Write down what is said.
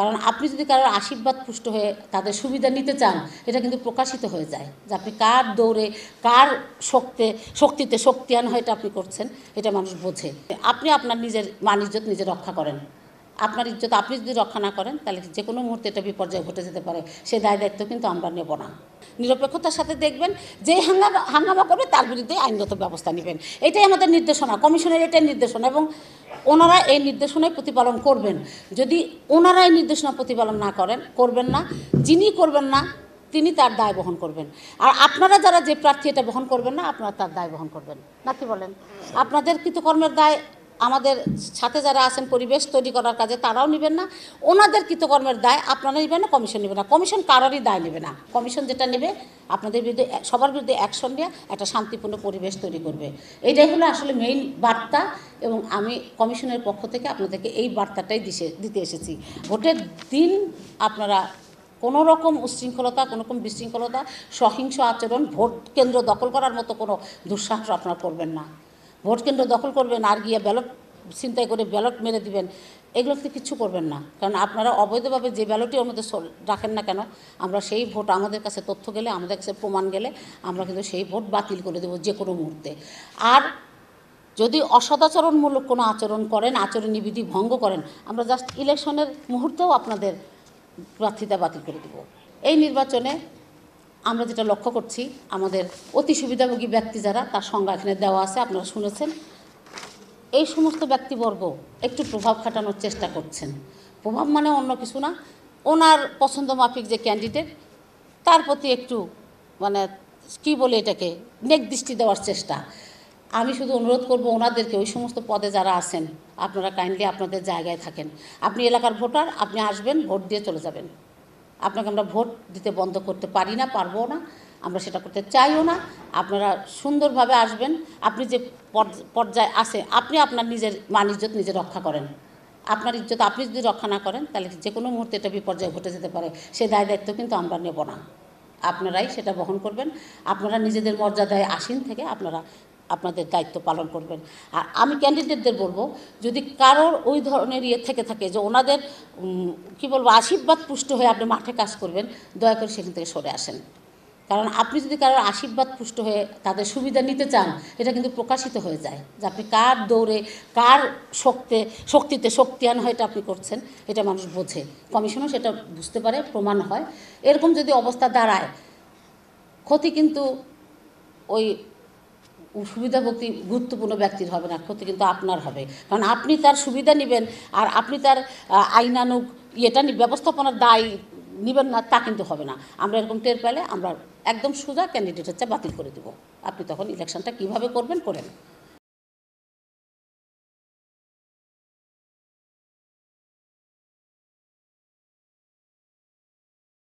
কারণ আপনি যদি কারোর আশীর্বাদ পুষ্ট হয়ে তাদের সুবিধা নিতে চান এটা কিন্তু প্রকাশিত হয়ে যায় যে আপনি কার দৌড়ে কার শক্তি শক্তিতে শক্তিয়ান হয় এটা আপনি করছেন এটা মানুষ বোঝে আপনি আপনার নিজের মান ইজ্জত নিজে রক্ষা করেন আপনার ইজ্জত আপনি যদি রক্ষা না করেন তাহলে যে কোনো মুহূর্তে এটা বিপর্যয় ঘটে যেতে পারে সে দায় দায়িত্ব কিন্তু আমরা নেব না নিরপেক্ষতার সাথে দেখবেন যে হাঙ্গামা হাঙ্গামা করবে তার বিরুদ্ধে আইনগত ব্যবস্থা নেবেন এটাই আমাদের নির্দেশনা কমিশনের এটাই নির্দেশনা এবং ওনারা এই নির্দেশনায় প্রতিপালন করবেন যদি ওনারা এই নির্দেশনা প্রতিপালন না করেন করবেন না যিনি করবেন না তিনি তার দায় বহন করবেন আর আপনারা যারা যে প্রার্থী এটা বহন করবেন না আপনারা তার দায় বহন করবেন নাকি বলেন আপনাদের কৃতকর্মের দায় আমাদের সাথে যারা আছেন পরিবেশ তৈরি করার কাজে তারাও নেবেন না ওনাদের কৃতকর্মের দায় আপনারা নেবেন না কমিশন নেবে না কমিশন কারোরই দায় নেবে না কমিশন যেটা নেবে আপনাদের বিরুদ্ধে সবার বিরুদ্ধে অ্যাকশন নিয়ে একটা শান্তিপূর্ণ পরিবেশ তৈরি করবে এটাই হলো আসলে মেইন বার্তা এবং আমি কমিশনের পক্ষ থেকে আপনাদেরকে এই বার্তাটাই দিছে দিতে এসেছি ভোটের দিন আপনারা কোনো রকম উশৃঙ্খলতা কোনো রকম বিশৃঙ্খলতা সহিংস আচরণ ভোট কেন্দ্র দখল করার মতো কোনো দুঃসাহস আপনারা করবেন না ভোট কেন্দ্র দখল করবেন আর গিয়ে ব্যালট চিন্তাই করে ব্যালট মেরে দিবেন এগুলোতে কিছু করবেন না কারণ আপনারা অবৈধভাবে যে ব্যালটই আমাদের রাখেন না কেন আমরা সেই ভোট আমাদের কাছে তথ্য গেলে আমাদের কাছে প্রমাণ গেলে আমরা কিন্তু সেই ভোট বাতিল করে দেবো যে কোনো মুহূর্তে আর যদি অসদাচরণমূলক কোনো আচরণ করেন আচরণী বিধি ভঙ্গ করেন আমরা জাস্ট ইলেকশনের মুহূর্তেও আপনাদের প্রার্থিতা বাতিল করে দেব এই নির্বাচনে আমরা যেটা লক্ষ্য করছি আমাদের অতি সুবিধাভোগী ব্যক্তি যারা তার সংজ্ঞা এখানে দেওয়া আছে আপনারা শুনেছেন এই সমস্ত ব্যক্তিবর্গ একটু প্রভাব খাটানোর চেষ্টা করছেন প্রভাব মানে অন্য কিছু না ওনার পছন্দ মাফিক যে ক্যান্ডিডেট তার প্রতি একটু মানে কি বলে এটাকে নেক দৃষ্টি দেওয়ার চেষ্টা আমি শুধু অনুরোধ করব ওনাদেরকে ওই সমস্ত পদে যারা আছেন আপনারা কাইন্ডলি আপনাদের জায়গায় থাকেন আপনি এলাকার ভোটার আপনি আসবেন ভোট দিয়ে চলে যাবেন আপনাকে আমরা ভোট দিতে বন্ধ করতে পারি না পারবো না আমরা সেটা করতে চাইও না আপনারা সুন্দরভাবে আসবেন আপনি যে পর্যায়ে আসে আপনি আপনার নিজের মান ইজ্জত নিজে রক্ষা করেন আপনার ইজ্জত আপনি যদি রক্ষা না করেন তাহলে যে কোনো মুহূর্তে এটা বিপর্যয় ঘটে যেতে পারে সে দায় দায়িত্ব কিন্তু আমরা নেব না আপনারাই সেটা বহন করবেন আপনারা নিজেদের মর্যাদায় আসীন থেকে আপনারা আপনাদের দায়িত্ব পালন করবেন আর আমি ক্যান্ডিডেটদের বলবো যদি কারোর ওই ধরনের ইয়ে থেকে থাকে যে ওনাদের কি বলবো আশীর্বাদ পুষ্ট হয়ে আপনি মাঠে কাজ করবেন দয়া করে সেখান থেকে সরে আসেন কারণ আপনি যদি কারোর আশীর্বাদ পুষ্ট হয়ে তাদের সুবিধা নিতে চান এটা কিন্তু প্রকাশিত হয়ে যায় যে আপনি কার দৌড়ে কার শক্তি শক্তিতে শক্তিয়ান হয় এটা আপনি করছেন এটা মানুষ বোঝে কমিশনও সেটা বুঝতে পারে প্রমাণ হয় এরকম যদি অবস্থা দাঁড়ায় ক্ষতি কিন্তু ওই সুবিধাভোগী গুরুত্বপূর্ণ ব্যক্তির হবে না ক্ষতি কিন্তু আপনার হবে কারণ আপনি তার সুবিধা নেবেন আর আপনি তার আইনানুক ইয়েটা ব্যবস্থাপনার দায় নেবেন না তা কিন্তু হবে না আমরা এরকম টের পেলে আমরা একদম সোজা ক্যান্ডিডেট হচ্ছে বাতিল করে দেব আপনি তখন ইলেকশনটা কিভাবে করবেন করেন